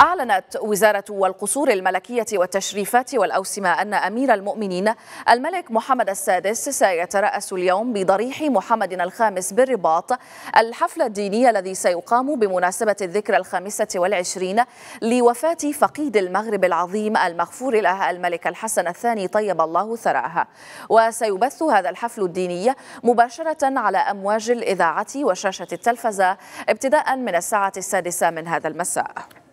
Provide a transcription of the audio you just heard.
أعلنت وزارة القصور الملكية والتشريفات والأوسمة أن أمير المؤمنين الملك محمد السادس سيترأس اليوم بضريح محمد الخامس بالرباط الحفل الديني الذي سيقام بمناسبة الذكرى الخامسة والعشرين لوفاة فقيد المغرب العظيم المغفور له الملك الحسن الثاني طيب الله ثراه وسيبث هذا الحفل الديني مباشرة على أمواج الإذاعة وشاشة التلفزة ابتداء من الساعة السادسة من هذا المساء